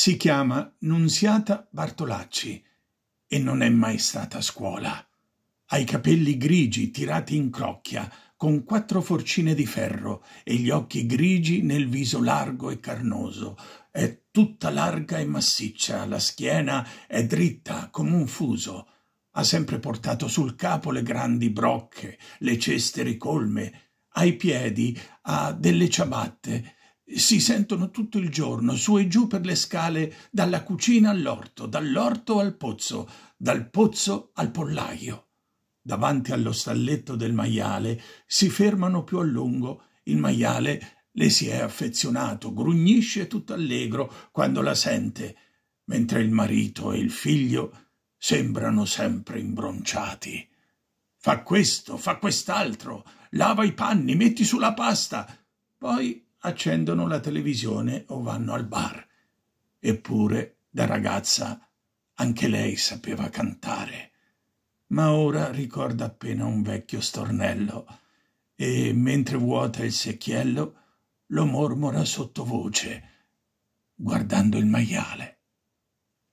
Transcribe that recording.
Si chiama Nunziata Bartolacci e non è mai stata a scuola. Ha i capelli grigi tirati in crocchia, con quattro forcine di ferro e gli occhi grigi nel viso largo e carnoso. È tutta larga e massiccia, la schiena è dritta come un fuso. Ha sempre portato sul capo le grandi brocche, le ceste ricolme. Ai piedi ha delle ciabatte si sentono tutto il giorno, su e giù per le scale, dalla cucina all'orto, dall'orto al pozzo, dal pozzo al pollaio. Davanti allo stalletto del maiale si fermano più a lungo, il maiale le si è affezionato, grugnisce tutto allegro quando la sente, mentre il marito e il figlio sembrano sempre imbronciati. Fa questo, fa quest'altro, lava i panni, metti sulla pasta, poi accendono la televisione o vanno al bar. Eppure, da ragazza, anche lei sapeva cantare. Ma ora ricorda appena un vecchio stornello e, mentre vuota il secchiello, lo mormora sottovoce, guardando il maiale.